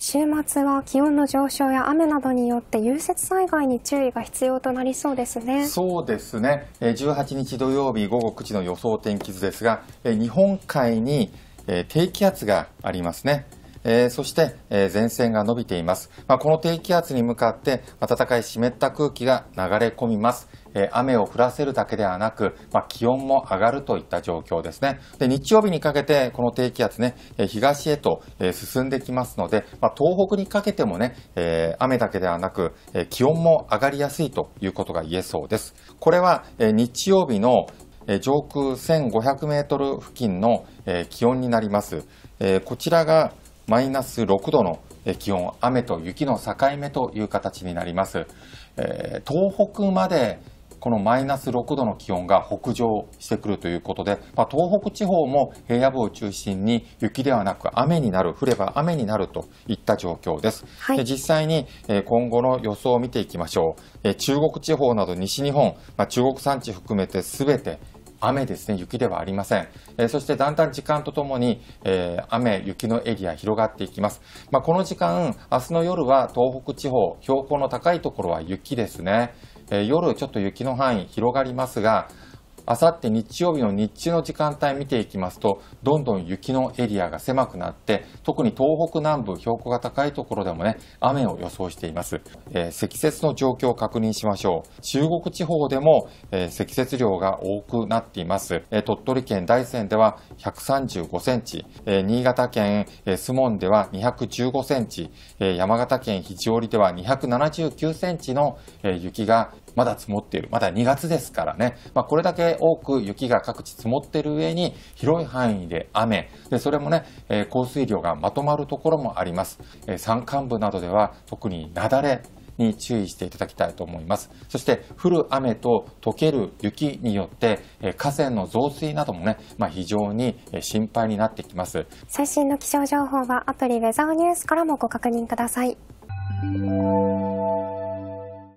週末は気温の上昇や雨などによって融雪災害に注意が必要となりそうですねそうですね18日土曜日午後9時の予想天気図ですが日本海に低気圧がありますねえー、そして、えー、前線が伸びています。まあ、この低気圧に向かって暖かい湿った空気が流れ込みます。えー、雨を降らせるだけではなく、まあ、気温も上がるといった状況ですね。で、日曜日にかけてこの低気圧ね、え東へと、え進んできますので、まあ、東北にかけてもね、え雨だけではなく、え気温も上がりやすいということが言えそうです。これは、え日曜日の上空1500メートル付近の気温になります。こちらがマイナス6度の気温、雨と雪の境目という形になります。えー、東北までこのマイナス6度の気温が北上してくるということで、まあ、東北地方も平野部を中心に雪ではなく雨になる、降れば雨になるといった状況です。はい、で実際に今後の予想を見ていきましょう。中国地方など西日本、まあ、中国山地含めてすべて雨ですね、雪ではありません。えー、そしてだんだん時間とともに、えー、雨、雪のエリア広がっていきます。まあ、この時間、明日の夜は東北地方、標高の高いところは雪ですね。えー、夜ちょっと雪の範囲広がりますが、あさって日曜日の日中の時間帯見ていきますと、どんどん雪のエリアが狭くなって、特に東北南部、標高が高いところでもね、雨を予想しています。えー、積雪の状況を確認しましょう。中国地方でも、えー、積雪量が多くなっています。えー、鳥取県大山では135センチ、えー、新潟県、えー、では215センチ、えー、山形県肘折では279センチの、えー、雪がまだ積もっている。まだ2月ですからね。まあ、これだけ多く雪が各地積もっている上に、広い範囲で雨。で、それもね、えー、降水量がまとまるところもあります。えー、山間部などでは、特に雪崩、に注意していただきたいと思います。そして降る雨と溶ける雪によってえ河川の増水などもね、まあ、非常に心配になってきます。最新の気象情報はアプリウェザーニュースからもご確認ください。